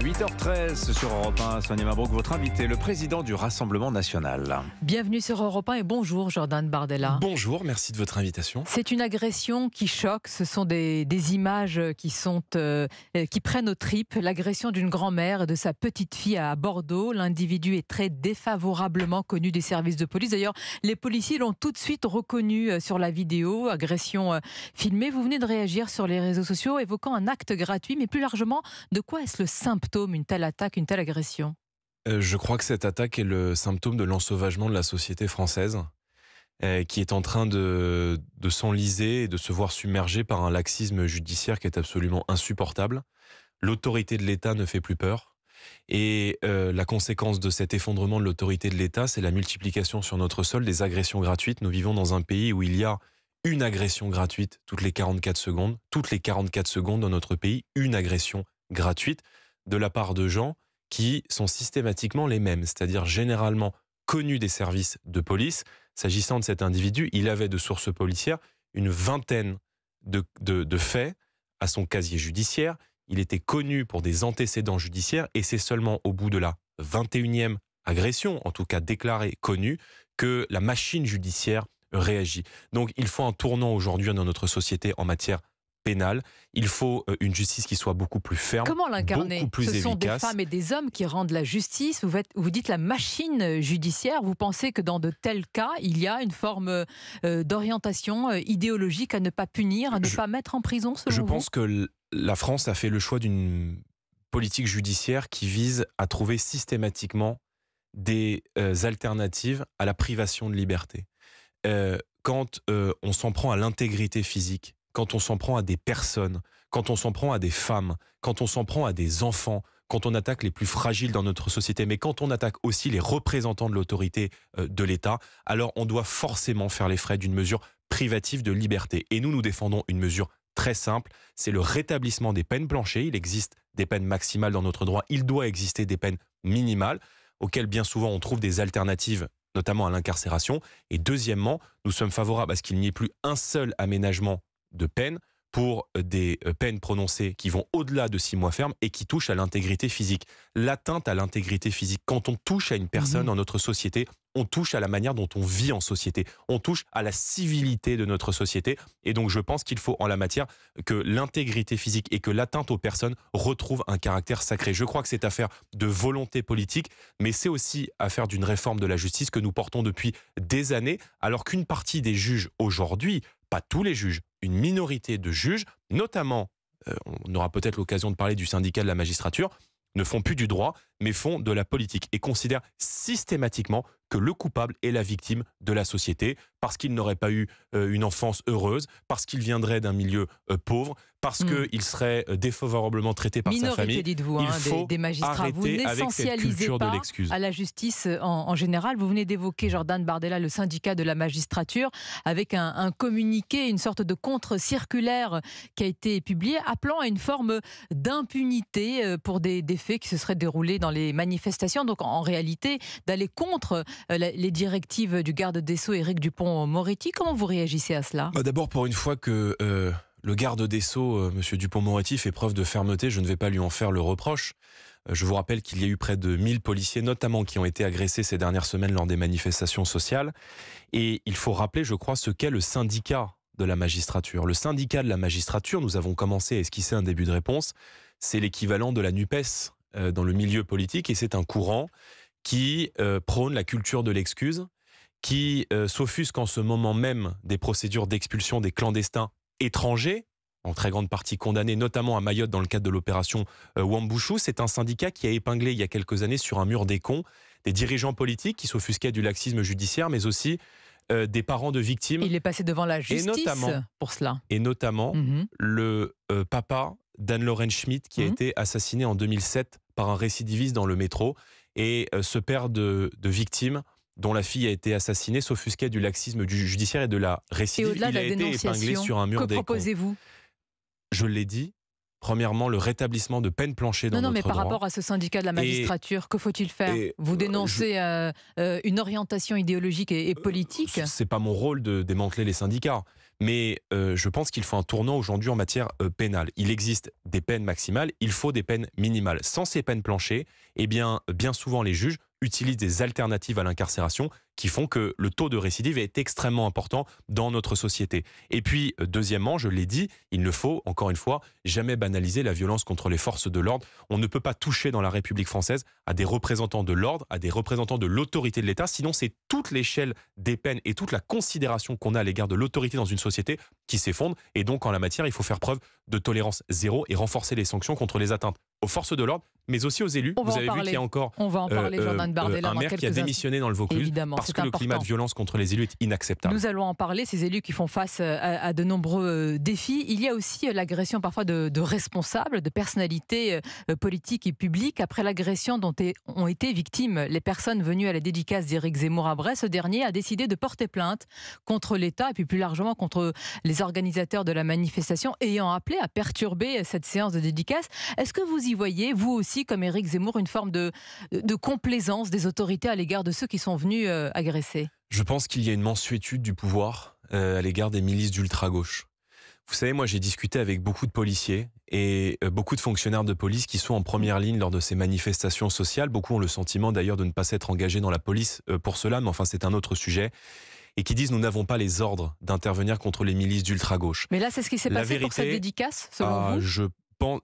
8h13 sur Europe 1, Sonia Mabrouk, votre invité, le président du Rassemblement national. Bienvenue sur Europe 1 et bonjour Jordan Bardella. Bonjour, merci de votre invitation. C'est une agression qui choque, ce sont des, images qui, sont, euh, qui prennent aux tripes. L'agression d'une grand-mère et de sa petite-fille à Bordeaux. L'individu est très défavorablement connu des services de police. D'ailleurs, les policiers l'ont tout de suite reconnu euh, sur la vidéo, agression euh, filmée. Vous venez de réagir sur les réseaux sociaux évoquant un acte gratuit, mais plus largement, de quoi est-ce le simple? une telle attaque, une telle agression euh, Je crois que cette attaque est le symptôme de l'ensauvagement de la société française, euh, qui est en train de, s'enliser et de se voir submergée par un laxisme judiciaire qui est absolument insupportable. L'autorité de l'État ne fait plus peur. Et euh, la conséquence de cet effondrement de l'autorité de l'État, c'est la multiplication sur notre sol des agressions gratuites. Nous vivons dans un pays où il y a une agression gratuite toutes les 44 secondes. Toutes les 44 secondes dans notre pays, une agression gratuite de la part de gens qui sont systématiquement les mêmes, c'est-à-dire généralement connus des services de police. S'agissant de cet individu, il avait de sources policières une vingtaine de, faits à son casier judiciaire. Il était connu pour des antécédents judiciaires et c'est seulement au bout de la 21e agression, en tout cas déclarée connue, que la machine judiciaire réagit. Donc il faut un tournant aujourd'hui dans notre société en matière pénal, Il faut euh, une justice qui soit beaucoup plus ferme. Comment l'incarner Ce sont des femmes et des hommes qui rendent la justice. Vous, vous dites la machine judiciaire. Vous pensez que dans de tels cas, il y a une forme euh, d'orientation euh, idéologique à ne pas punir, à ne pas mettre en prison, selon Je pense que la France a fait le choix d'une politique judiciaire qui vise à trouver systématiquement des alternatives à la privation de liberté. quand on s'en prend à l'intégrité physique quand on s'en prend à des personnes, quand on s'en prend à des femmes, quand on s'en prend à des enfants, quand on attaque les plus fragiles dans notre société, mais quand on attaque aussi les représentants de l'autorité euh, de l'État, alors on doit forcément faire les frais d'une mesure privative de liberté. Et nous, nous défendons une mesure très simple, c'est le rétablissement des peines planchées. Il existe des peines maximales dans notre droit, il doit exister des peines minimales, auxquelles bien souvent on trouve des alternatives notamment à l'incarcération. Et deuxièmement, nous sommes favorables à ce qu'il n'y ait plus un seul aménagement de peine pour euh, des euh, peines prononcées qui vont au-delà de six mois ferme et qui touchent à l'intégrité physique. L'atteinte à l'intégrité physique, quand on touche à une personne dans mhm. notre société, on touche à la manière dont on vit en société, on touche à la civilité de notre société, et donc je pense qu'il faut en la matière que l'intégrité physique et que l'atteinte aux personnes retrouvent un caractère sacré. Je crois que c'est affaire de volonté politique, mais c'est aussi affaire d'une réforme de la justice que nous portons depuis des années, alors qu'une partie des juges aujourd'hui, pas tous les juges, une minorité de juges, notamment, euh, on aura peut-être l'occasion de parler du syndicat de la magistrature, ne font plus du droit, mais font de la politique et considèrent systématiquement que le coupable est la victime de la société, parce qu'il n'aurait pas eu euh, une enfance heureuse, parce qu'il viendrait d'un milieu euh, pauvre, parce que hmm. qu'il serait euh, défavorablement traité par sa famille. dites-vous, hein, des, magistrats. Vous n'essentialisez pas à la justice en, général. Vous venez d'évoquer, Jordan Bardella, le syndicat de la magistrature, avec un, communiqué, une sorte de contre-circulaire qui a été publié, appelant à une forme d'impunité pour des, faits qui se seraient déroulés dans les manifestations. Donc, en réalité, d'aller contre euh, les directives du garde des Sceaux Éric Dupont-Moretti. Comment vous réagissez à cela bah, D'abord, pour une fois que euh, le garde des Sceaux, euh, M. Dupont-Moretti, fait preuve de fermeté, je ne vais pas lui en faire le reproche. Je vous rappelle qu'il y a eu près de 1000 policiers, notamment qui ont été agressés ces dernières semaines lors des manifestations sociales. Et il faut rappeler, je crois, ce qu'est le syndicat de la magistrature. Le syndicat de la magistrature, nous avons commencé à esquisser un début de réponse, c'est l'équivalent de la NUPES dans le milieu politique et c'est un courant qui euh, prône la culture de l'excuse, qui euh, s'offusque en ce moment même des procédures d'expulsion des clandestins étrangers, en très grande partie condamnés, notamment à Mayotte dans le cadre de l'opération euh, Wambushu. C'est un syndicat qui a épinglé il y a quelques années sur un mur des cons des dirigeants politiques qui s'offusquaient du laxisme judiciaire, mais aussi euh, des parents de victimes. Il est passé devant la justice notamment, pour cela. Et notamment mhm. le papa d'Anne-Lorraine Schmidt qui a mhm. été assassiné en 2007 par un récidiviste dans le métro et ce euh, père de, victimes dont la fille a été assassinée, s'offusquait du laxisme du judiciaire et de la récidive. Et au-delà de dénonciation, sur un mur que proposez-vous Je l'ai dit, Premièrement, le rétablissement de peines planchées dans non, Non, mais par rapport à ce syndicat de la magistrature, que faut-il faire Vous euh, dénoncez euh, euh, une orientation idéologique et, politique politique n'est pas mon rôle de démanteler les syndicats, mais je pense qu'il faut un tournant aujourd'hui en matière pénale. Il existe des peines maximales, il faut des peines minimales. Sans ces peines planchées, eh bien, bien souvent les juges utilisent des alternatives à l'incarcération qui font que le taux de récidive est extrêmement important dans notre société. Et puis, euh, deuxièmement, je l'ai dit, il ne faut, encore une fois, jamais banaliser la violence contre les forces de l'ordre. On ne peut pas toucher dans la République française à des représentants de l'ordre, à des représentants de l'autorité de l'État, sinon c'est toute l'échelle des peines et toute la considération qu'on a à l'égard de l'autorité dans une société qui s'effondre. Et donc, en la matière, il faut faire preuve de tolérance zéro et renforcer les sanctions contre les atteintes aux forces de l'ordre, mais aussi aux élus. On Vous avez vu qu'il y a encore On va en parler, euh, euh, Bardella, euh, un maire qui a démissionné dans le Vaucluse parce que le climat de violence contre les élus est inacceptable. Nous allons en parler, ces élus qui font face à, de nombreux défis. Il y a aussi l'agression parfois de, de, responsables, de personnalités politiques et publiques. Après l'agression dont ont été victimes les personnes venues à la dédicace d'Éric Zemmour à Brest, ce dernier a décidé de porter plainte contre l'État et puis plus largement contre les organisateurs de la manifestation ayant appelé à perturber cette séance de dédicace. Est-ce que vous y voyez, vous aussi, comme Éric Zemmour, une forme de, de complaisance des autorités à l'égard de ceux qui sont venus euh, agresser Je pense qu'il y a une mansuétude du pouvoir euh, à l'égard des milices d'ultra-gauche. Vous savez, moi, j'ai discuté avec beaucoup de policiers et euh, beaucoup de fonctionnaires de police qui sont en première ligne lors de ces manifestations sociales. Beaucoup ont le sentiment d'ailleurs de ne pas s'être engagés dans la police pour cela, mais enfin, c'est un autre sujet. Et qui disent nous n'avons pas les ordres d'intervenir contre les milices d'ultra-gauche. Mais là, c'est ce qui s'est passé pour cette dédicace, selon ah, vous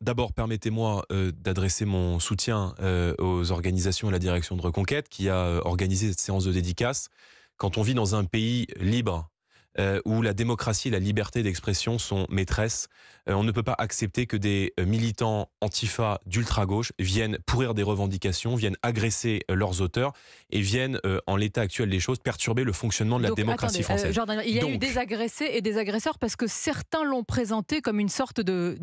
D'abord, permettez-moi euh, d'adresser mon soutien euh, aux organisations et à la direction de Reconquête qui a euh, organisé cette séance de dédicace. Quand on vit dans un pays libre euh, où la démocratie et la liberté d'expression sont maîtresses. Euh, on ne peut pas accepter que des euh, militants antifa d'ultra-gauche viennent pourrir des revendications, viennent agresser leurs auteurs et viennent, en l'état actuel des choses, perturber le fonctionnement de la démocratie française. il y a eu des agressés et des agresseurs parce que certains l'ont présenté comme une sorte de,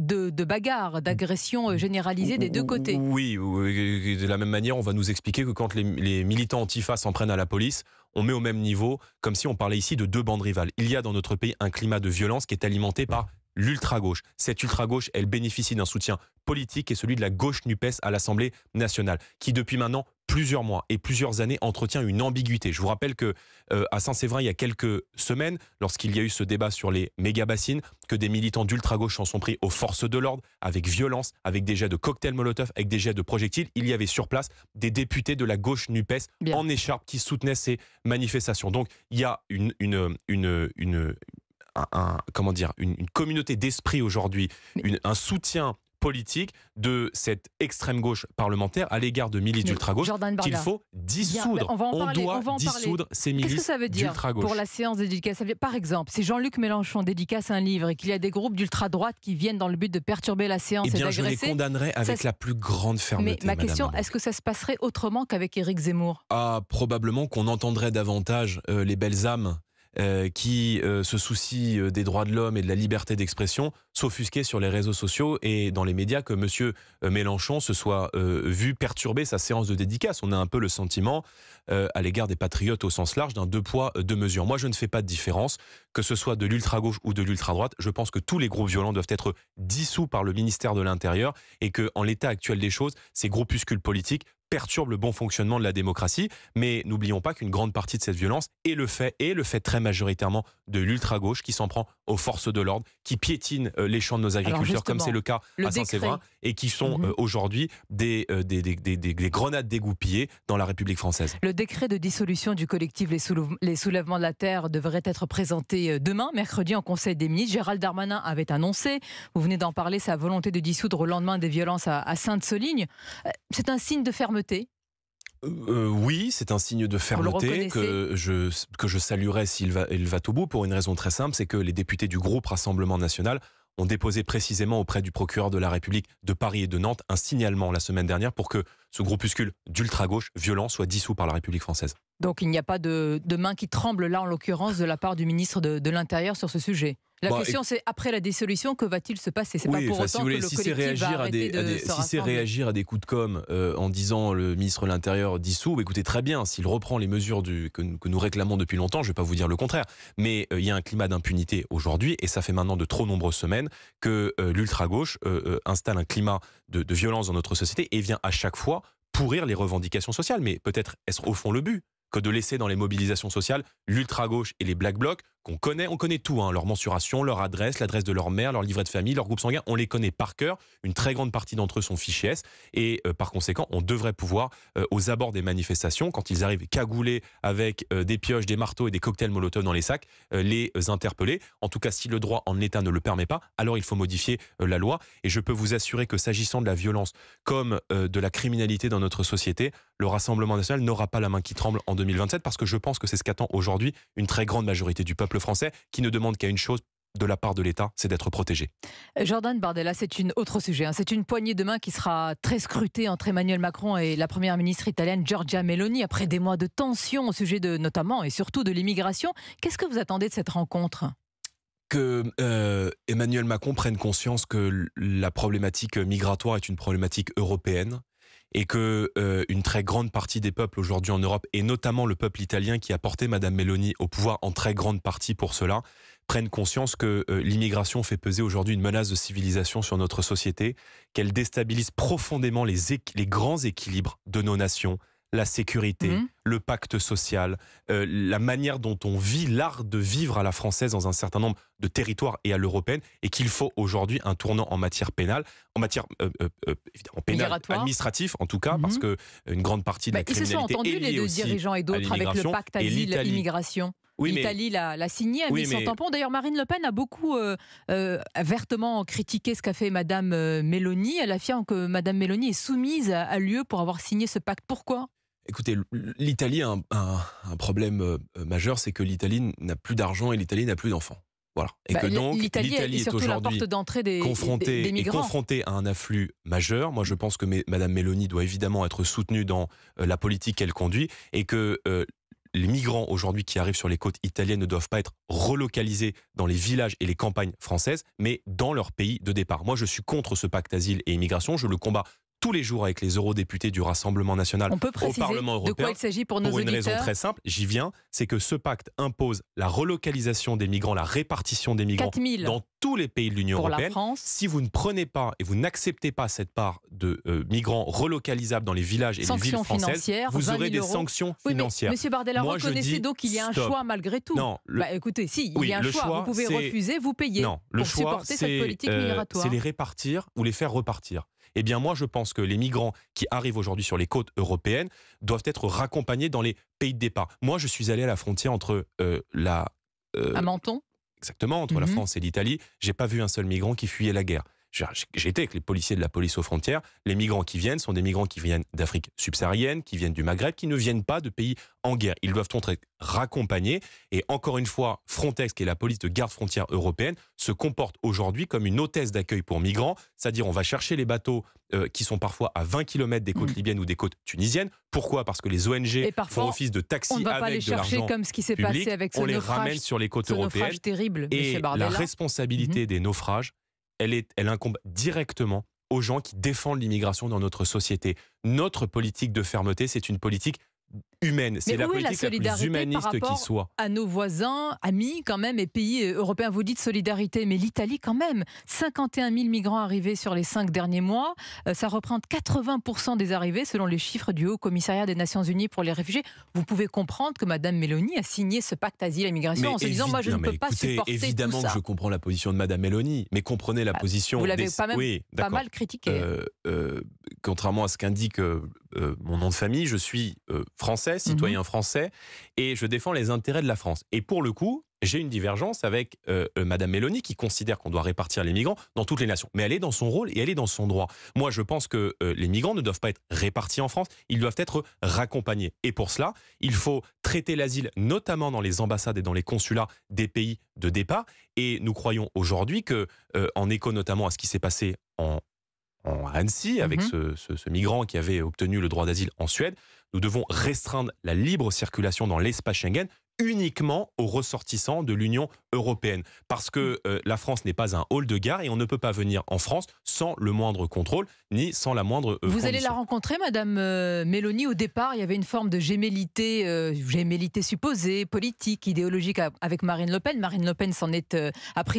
bagarre, d'agression généralisée des deux côtés. Oui, de la même manière, on va nous expliquer que quand les, les militants antifa s'en prennent à la police, on met au même niveau, comme si on parlait ici de deux bandes rivales. Il y a dans notre pays un climat de violence qui est alimenté par l'ultra-gauche. Cette ultra-gauche, elle bénéficie d'un soutien politique et celui de la gauche NUPES à l'Assemblée nationale, qui depuis maintenant plusieurs mois et plusieurs années entretient une ambiguïté. Je vous rappelle que euh, à Saint-Séverin, il y a quelques semaines, lorsqu'il y a eu ce débat sur les méga-bassines, que des militants d'ultra-gauche en sont pris aux forces de l'ordre, avec violence, avec des jets de cocktails Molotov, avec des jets de projectiles. Il y avait sur place des députés de la gauche NUPES en écharpe qui soutenaient ces manifestations. Donc il y a une, une, une, une un, comment dire, une, communauté d'esprit aujourd'hui, un soutien politique de cette extrême gauche parlementaire à l'égard de milices d'ultra gauche qu'il faut dissoudre. on, doit dissoudre ces milices Qu'est-ce que ça veut dire pour la séance dédicace Par exemple, si Jean-Luc Mélenchon dédicace un livre et qu'il y a des groupes d'ultra droite qui viennent dans le but de perturber la séance eh bien, et je les condamnerai avec la plus grande fermeté. Mais ma question, est-ce que ça se passerait autrement qu'avec Éric Zemmour Ah, probablement qu'on entendrait davantage euh, les belles âmes euh, qui euh, se soucie euh, des droits de l'homme et de la liberté d'expression s'offusquer sur les réseaux sociaux et dans les médias que M. Mélenchon se soit vu perturber sa séance de dédicace. On a un peu le sentiment, à l'égard des patriotes au sens large, d'un deux poids, deux mesures. Moi, je ne fais pas de différence, que ce soit de l'ultra-gauche ou de l'ultra-droite. Je pense que tous les groupes violents doivent être dissous par le ministère de l'Intérieur et qu'en l'état actuel des choses, ces groupuscules politiques perturbe le bon fonctionnement de la démocratie. Mais n'oublions pas qu'une grande partie de cette violence est le fait, et le fait très majoritairement de l'ultra-gauche qui s'en prend aux forces de l'ordre, qui piétine euh, les champs de nos agriculteurs, comme c'est le cas à Saint-Séverin, et qui sont mhm. euh, aujourd'hui euh, des, grenades dégoupillées dans la République française. Le décret de dissolution du collectif Les, Soulèvements de la Terre devrait être présenté euh, demain, mercredi, en Conseil des ministres. Gérald Darmanin avait annoncé, vous venez d'en parler, sa volonté de dissoudre au lendemain des violences à, Sainte-Soligne. C'est un signe de fermeté oui, c'est un signe de fermeté que je, que je saluerai s'il va, il va bout pour une raison très simple, c'est que les députés du groupe Rassemblement national ont déposé précisément auprès du procureur de la République de Paris et de Nantes un signalement la semaine dernière pour que ce groupuscule d'ultra-gauche violent soit dissous par la République française. Donc il n'y a pas de, main qui tremble là, en l'occurrence, de la part du ministre de l'Intérieur sur ce sujet la question, c'est après la dissolution, que va-t-il se passer C'est pas pour autant si que c'est réagir, à des, coups de com euh, en disant le ministre de l'Intérieur dissout, bah, écoutez très bien, s'il reprend les mesures que, nous réclamons depuis longtemps, je ne vais pas vous dire le contraire, mais euh, il y a un climat d'impunité aujourd'hui et ça fait maintenant de trop nombreuses semaines que euh, l'ultra-gauche installe un climat de violence dans notre société et vient à chaque fois pourrir les revendications sociales. Mais peut-être est-ce au fond le but que de laisser dans les mobilisations sociales l'ultra-gauche et les black blocs connaît. On connaît tout, hein. leur mensuration, leur adresse, l'adresse de leur mère, leur livret de famille, leur groupe sanguin. On les connaît par cœur. Une très grande partie d'entre eux sont fichés Et euh, par conséquent, on devrait pouvoir, euh, aux abords des manifestations, quand ils arrivent cagoulés avec euh, des pioches, des marteaux et des cocktails Molotov dans les sacs, les interpeller. En tout cas, si le droit en l'état ne le permet pas, alors il faut modifier la loi. Et je peux vous assurer que s'agissant de la violence comme de la criminalité dans notre société, le Rassemblement national n'aura pas la main qui tremble en 2027 parce que je pense que c'est ce qu'attend aujourd'hui une très grande majorité du peuple français qui ne demande qu'à une chose de la part de l'État, c'est d'être protégé. Euh, Jordan Bardella, c'est un autre sujet. Hein. C'est une poignée de main qui sera très scrutée entre Emmanuel Macron et la première ministre italienne Giorgia Meloni après des mois de tensions au sujet de notamment et surtout de l'immigration. Qu'est-ce que vous attendez de cette rencontre que euh, Emmanuel Macron prenne conscience que la problématique migratoire est une problématique européenne, et que euh, une très grande partie des peuples aujourd'hui en Europe, et notamment le peuple italien qui a porté Madame Meloni au pouvoir en très grande partie pour cela, prennent conscience que euh, l'immigration fait peser aujourd'hui une menace de civilisation sur notre société, qu'elle déstabilise profondément les grands équilibres de nos nations, la sécurité, mhm. le pacte social, euh, la manière dont on vit l'art de vivre à la française dans un certain nombre de territoires et à l'européenne, et qu'il faut aujourd'hui un tournant en matière pénale, en matière euh, euh, évidemment pénale, administrative en tout cas, parce mhm. que une grande partie de la criminalité bah, ils se sont entendus les deux dirigeants et d'autres avec le pacte asile-immigration. L'Italie l'a signé, a mis son tampon. D'ailleurs, Marine Le Pen a beaucoup vertement critiqué ce qu'a fait Madame Meloni. Elle affirme que Madame Meloni est soumise à, à l'UE pour avoir signé ce pacte. Pourquoi Écoutez, l'Italie a un, problème euh, majeur, c'est que l'Italie n'a plus d'argent et l'Italie n'a plus d'enfants. Voilà. Et bah, que donc l'Italie est aujourd'hui confrontée, à un afflux majeur. Moi, je pense que Madame Meloni doit évidemment être soutenue dans euh, la politique qu'elle conduit et que euh, les migrants aujourd'hui qui arrivent sur les côtes italiennes ne doivent pas être relocalisés dans les villages et les campagnes françaises, mais dans leur pays de départ. Moi, je suis contre ce pacte asile et immigration. Je le combats tous les jours avec les eurodéputés du Rassemblement national On peut préciser au Parlement européen. De quoi il s'agit pour nos pour une raison très simple, j'y viens, c'est que ce pacte impose la relocalisation des migrants, la répartition des migrants dans tous les pays de l'Union européenne. Si vous ne prenez pas et vous n'acceptez pas cette part de euh, migrants relocalisables dans les villages et les villes françaises, vous aurez des sanctions financières. Monsieur Bardella, Moi, reconnaissez donc qu'il y a un choix malgré tout. Non, bah, écoutez, si, il y a un choix. Vous pouvez refuser, vous payez pour supporter cette politique euh, migratoire. C'est les répartir ou les faire repartir eh bien moi je pense que les migrants qui arrivent aujourd'hui sur les côtes européennes doivent être raccompagnés dans les pays de départ. Moi je suis allé à la frontière entre euh, la... Euh, Menton Exactement, entre la mhm. France et l'Italie, j'ai pas vu un seul migrant qui fuyait la guerre. J'étais avec les policiers de la police aux frontières. Les migrants qui viennent sont des migrants qui viennent d'Afrique subsaharienne, qui viennent du Maghreb, qui ne viennent pas de pays en guerre. Ils doivent être raccompagnés. Et encore une fois, Frontex, qui est la police de garde frontière européenne, se comporte aujourd'hui comme une hôtesse d'accueil pour migrants. C'est-à-dire, on va chercher les bateaux euh, qui sont parfois à 20 km des côtes mm. libyennes ou des côtes tunisiennes. Pourquoi Parce que les ONG font office de taxi on ne va pas les chercher comme ce qui s'est passé avec On les ramène sur les côtes européennes. Terrible, et la responsabilité mhm. des naufrages, elle, elle incombe directement aux gens qui défendent l'immigration dans notre société. Notre politique de fermeté, c'est une politique humaine. C'est la politique la, plus humaniste qui soit. À nos voisins, amis quand même, et pays euh, européens, vous dites solidarité, mais l'Italie quand même. 51 000 migrants arrivés sur les cinq derniers mois, euh, ça représente 80 des arrivées selon les chiffres du Haut Commissariat des Nations Unies pour les réfugiés. Vous pouvez comprendre que Madame Meloni a signé ce pacte asile et migration en se disant moi je ne peux pas supporter évidemment ça. que je comprends la position de Madame Meloni, mais comprenez la position bah, position. Vous l'avez pas, pas mal critiquée. Euh, contrairement à ce qu'indique euh, mon nom de famille, je suis euh, français, mmh citoyen français, et je défends les intérêts de la France. Et pour le coup, j'ai une divergence avec Mme euh, Madame Mélanie qui considère qu'on doit répartir les migrants dans toutes les nations. Mais elle est dans son rôle et elle est dans son droit. Moi, je pense que les migrants ne doivent pas être répartis en France, ils doivent être raccompagnés. Et pour cela, il faut traiter l'asile, notamment dans les ambassades et dans les consulats des pays de départ. Et nous croyons aujourd'hui que, en écho notamment à ce qui s'est passé en en Annecy, avec mhm. ce, ce, migrant qui avait obtenu le droit d'asile en Suède, nous devons restreindre la libre circulation dans l'espace Schengen uniquement aux ressortissants de l'Union européenne. Parce que euh, la France n'est pas un hall de gare et on ne peut pas venir en France sans le moindre contrôle ni sans la moindre. Euh, vous allez la rencontrer, Madame euh, Mélanie. Au départ, il y avait une forme de gémellité, euh, supposée, politique, idéologique avec Marine Le Pen. Marine Le Pen s'en est a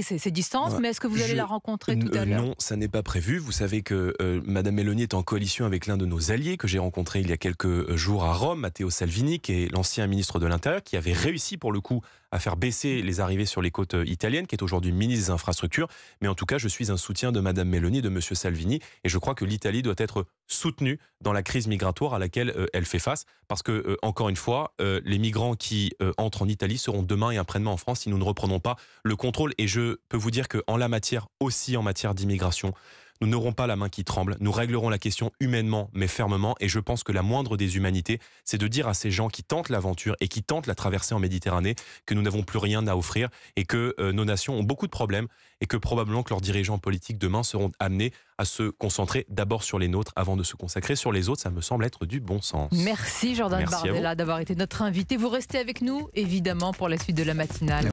ses, distances. mais est-ce que vous allez la rencontrer tout à l'heure Non, ça n'est pas prévu. Vous savez que Madame Mélanie est en coalition avec l'un de nos alliés que j'ai rencontré il y a quelques jours à Rome, Matteo Salvini, qui est l'ancien ministre de l'Intérieur, qui avait réussi pour le coup à faire baisser les arrivées sur les côtes euh, italiennes, qui est aujourd'hui ministre des Infrastructures. Mais en tout cas, je suis un soutien de Madame Meloni, de Monsieur Salvini, et je crois que l'Italie doit être soutenue dans la crise migratoire à laquelle euh, elle fait face, parce que, euh, encore une fois, les migrants qui entrent en Italie seront demain et après-demain en France si nous ne reprenons pas le contrôle. Et je peux vous dire qu'en la matière, aussi en matière d'immigration, nous n'aurons pas la main qui tremble, nous réglerons la question humainement mais fermement et je pense que la moindre des humanités, c'est de dire à ces gens qui tentent l'aventure et qui tentent la traversée en Méditerranée que nous n'avons plus rien à offrir et que euh, nos nations ont beaucoup de problèmes et que probablement que leurs dirigeants politiques demain seront amenés à se concentrer d'abord sur les nôtres avant de se consacrer sur les autres. Ça me semble être du bon sens. Merci Jordan Bardella d'avoir été notre invité. Vous restez avec nous, évidemment, pour la suite de la matinale.